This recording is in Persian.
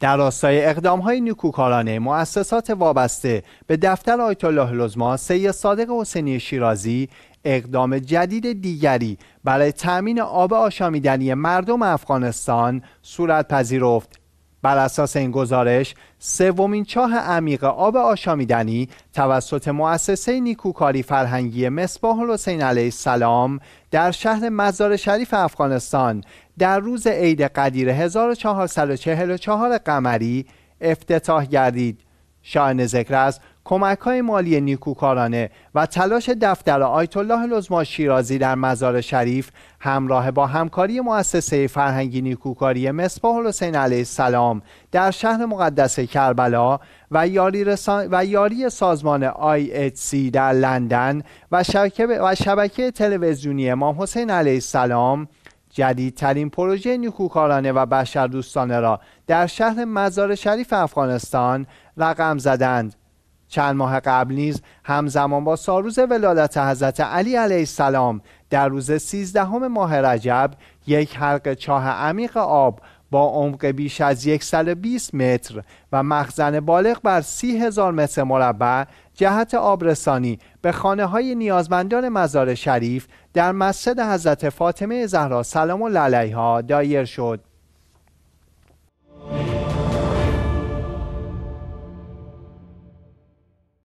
در راستای اقدامهای نیکوکارانه مؤسسات وابسته به دفتر آیت الله لزما سی صادق حسینی شیرازی اقدام جدید دیگری برای تأمین آب آشامیدنی مردم افغانستان صورت پذیرفت بر اساس این گزارش سومین چاه عمیق آب آشامیدنی توسط مؤسسه نیکوکاری فرهنگی مصباح حسین علیه السلام در شهر مزار شریف افغانستان در روز عید قدیر 1444 قمری افتتاح گردید شاهن ذکر است کمک های مالی نیکوکارانه و تلاش دفتر آیت الله لزما شیرازی در مزار شریف همراه با همکاری مؤسسه فرهنگی نیکوکاری مصباح حسین علیه السلام در شهر مقدس کربلا و یاری, و یاری سازمان IHC در لندن و, و شبکه تلویزیونی امام حسین علیه السلام جدیدترین پروژه نیکوکارانه و بشردوستانه را در شهر مزار شریف افغانستان رقم زدند چند ماه قبل نیز همزمان با ساروز ولادت حضرت علی علیه السلام در روز سیزدهم ماه رجب یک حلق چاه عمیق آب با عمق بیش از 120 متر و مخزن بالغ بر سی هزار متر مربع جهت آبرسانی به خانه های نیازمندان مزار شریف در مسجد حضرت فاطمه زهرا سلام و علیها دایر شد.